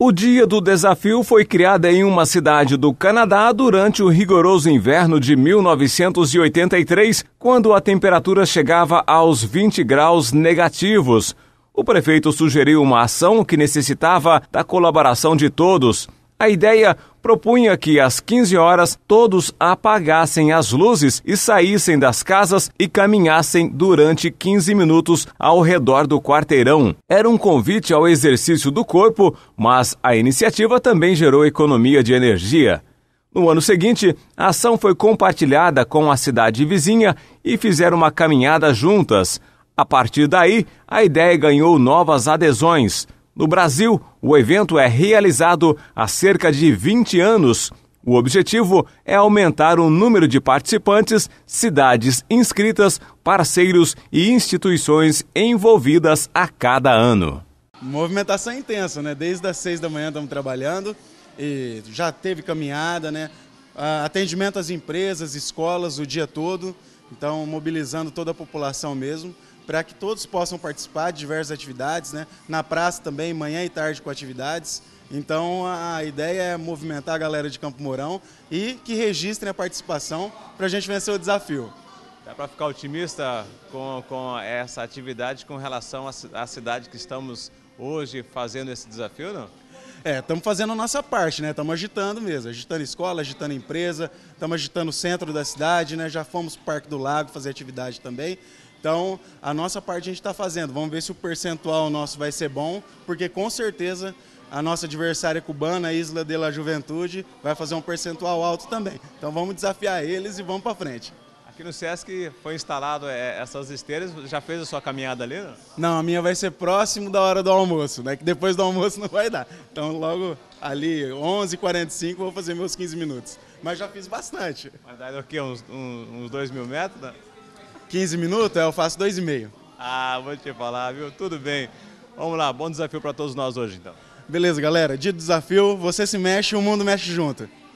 O Dia do Desafio foi criada em uma cidade do Canadá durante o rigoroso inverno de 1983, quando a temperatura chegava aos 20 graus negativos. O prefeito sugeriu uma ação que necessitava da colaboração de todos. A ideia propunha que às 15 horas todos apagassem as luzes e saíssem das casas e caminhassem durante 15 minutos ao redor do quarteirão. Era um convite ao exercício do corpo, mas a iniciativa também gerou economia de energia. No ano seguinte, a ação foi compartilhada com a cidade vizinha e fizeram uma caminhada juntas. A partir daí, a ideia ganhou novas adesões. No Brasil, o evento é realizado há cerca de 20 anos. O objetivo é aumentar o número de participantes, cidades inscritas, parceiros e instituições envolvidas a cada ano. Movimentação intensa, né? Desde as seis da manhã estamos trabalhando e já teve caminhada, né? Ah, atendimento às empresas, escolas o dia todo, então mobilizando toda a população mesmo para que todos possam participar de diversas atividades, né? Na praça também, manhã e tarde com atividades. Então a ideia é movimentar a galera de Campo Mourão e que registrem a participação para a gente vencer o desafio. Dá para ficar otimista com, com essa atividade com relação à cidade que estamos hoje fazendo esse desafio, não? É, estamos fazendo a nossa parte, né? Estamos agitando mesmo, agitando escola, agitando empresa, estamos agitando o centro da cidade, né? Já fomos para o Parque do Lago fazer atividade também. Então, a nossa parte a gente está fazendo. Vamos ver se o percentual nosso vai ser bom, porque com certeza a nossa adversária cubana, a Isla de la Juventude, vai fazer um percentual alto também. Então, vamos desafiar eles e vamos para frente. Aqui no Sesc foi instalado é, essas esteiras, já fez a sua caminhada ali? Não? Né? não, a minha vai ser próximo da hora do almoço, né? Que depois do almoço não vai dar. Então logo ali, 11h45, vou fazer meus 15 minutos. Mas já fiz bastante. Mas daí o quê? Uns, uns 2 mil metros? Né? 15 minutos, eu faço 2,5. Ah, vou te falar, viu? Tudo bem. Vamos lá, bom desafio para todos nós hoje então. Beleza, galera. Dia do desafio, você se mexe, o mundo mexe junto.